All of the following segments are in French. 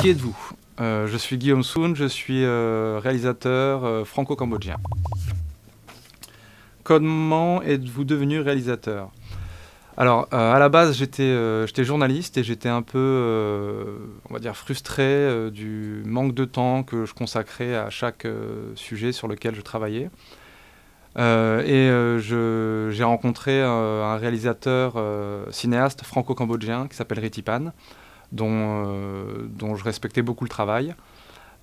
Qui êtes-vous euh, Je suis Guillaume Soon, je suis euh, réalisateur euh, franco-cambodgien. Comment êtes-vous devenu réalisateur alors, à la base, j'étais journaliste et j'étais un peu, on va dire, frustré du manque de temps que je consacrais à chaque sujet sur lequel je travaillais. et j'ai rencontré un réalisateur cinéaste franco-cambodgien qui s'appelle Ritipan. Euh, dont, je respectais beaucoup le travail.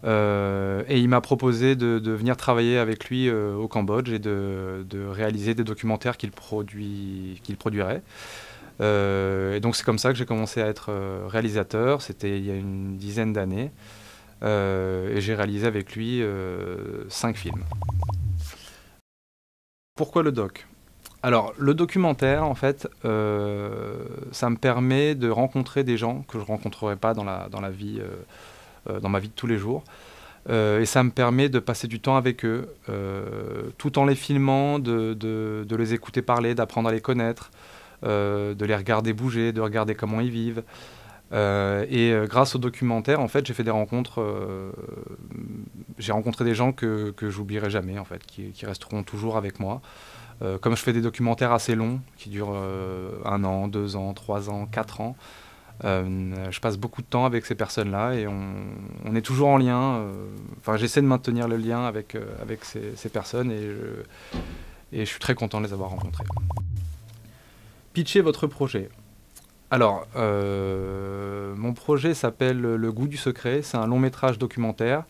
Euh, et il m'a proposé de, venir travailler avec lui euh, au Cambodge et de, réaliser des documentaires qu'il produirait. et donc c'est comme ça que j'ai commencé à être réalisateur, c'était il y a une dizaine d'années. et j'ai réalisé avec lui cinq films. Pourquoi le doc alors, le documentaire, en fait, euh, ça me permet de rencontrer des gens que je ne rencontrerai pas euh, euh, dans, ma vie de tous les jours. et ça me permet de passer du temps avec eux, tout en les filmant, de, les écouter parler, d'apprendre à les connaître, de les regarder bouger, de regarder comment ils vivent. et grâce au documentaire, en fait, j'ai fait des rencontres. j'ai rencontré des gens que, que j'oublierai jamais, en fait, qui, resteront toujours avec moi. Euh, comme je fais des documentaires assez longs, qui durent euh, un an, deux ans, trois ans, quatre ans, euh, je passe beaucoup de temps avec ces personnes-là et on, est toujours en lien. j'essaie de maintenir le lien avec, ces, personnes et je, et je suis très content de les avoir rencontrées. Pitcher votre projet. Alors, mon projet s'appelle Le goût du secret. C'est un long métrage documentaire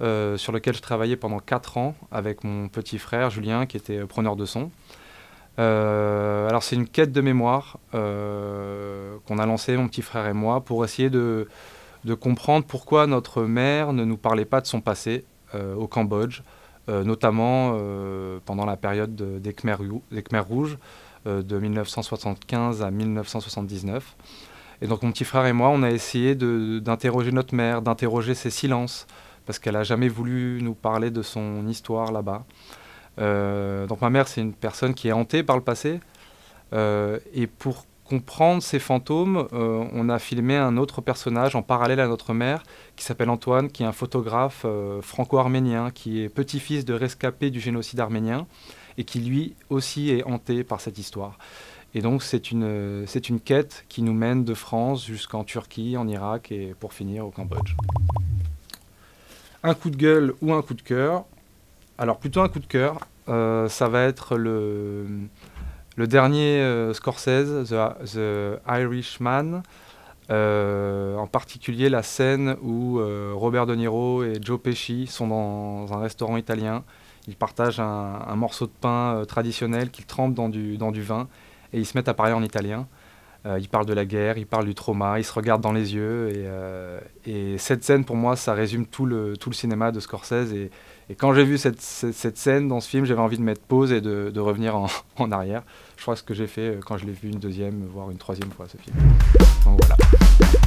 euh, sur lequel je travaillais pendant 4 ans avec mon petit frère Julien, qui était euh, preneur de son. Euh, alors c'est une quête de mémoire qu'on a lancée, mon petit frère et moi, pour essayer de, de, comprendre pourquoi notre mère ne nous parlait pas de son passé au Cambodge, notamment pendant la période des, Khmer, des, Rouges de 1975 à 1979. Et donc mon petit frère et moi, on a essayé d'interroger notre mère, d'interroger ses silences, parce qu'elle n'a jamais voulu nous parler de son histoire là-bas. Euh, donc ma mère, c'est une personne qui est hantée par le passé. Euh, et pour comprendre ces fantômes, euh, on a filmé un autre personnage en parallèle à notre mère, qui s'appelle Antoine, qui est un photographe franco-arménien, qui est petit-fils de rescapé du génocide arménien, et qui lui aussi est hanté par cette histoire. Et donc c'est une, c'est une quête qui nous mène de France jusqu'en Turquie, en Irak et pour finir au Cambodge un coup de gueule ou un coup de cœur. Alors plutôt un coup de cœur, euh, ça va être le, le dernier euh, Scorsese, The, The Irishman, euh, en particulier la scène où Robert De Niro et Joe Pesci sont dans un restaurant italien. Ils partagent un, morceau de pain traditionnel qu'ils trempent dans du, dans du vin et ils se mettent à parler en italien. Euh, il parle de la guerre, il parle du trauma, il se regarde dans les yeux. Euh, et, cette scène, pour moi, ça résume tout le, tout le cinéma de Scorsese. Et, et quand j'ai vu cette, cette, scène dans ce film, j'avais envie de mettre pause et de, revenir en, en, arrière. Je crois que ce que j'ai fait euh, quand je l'ai vu une deuxième, voire une troisième fois, ce film. Donc voilà.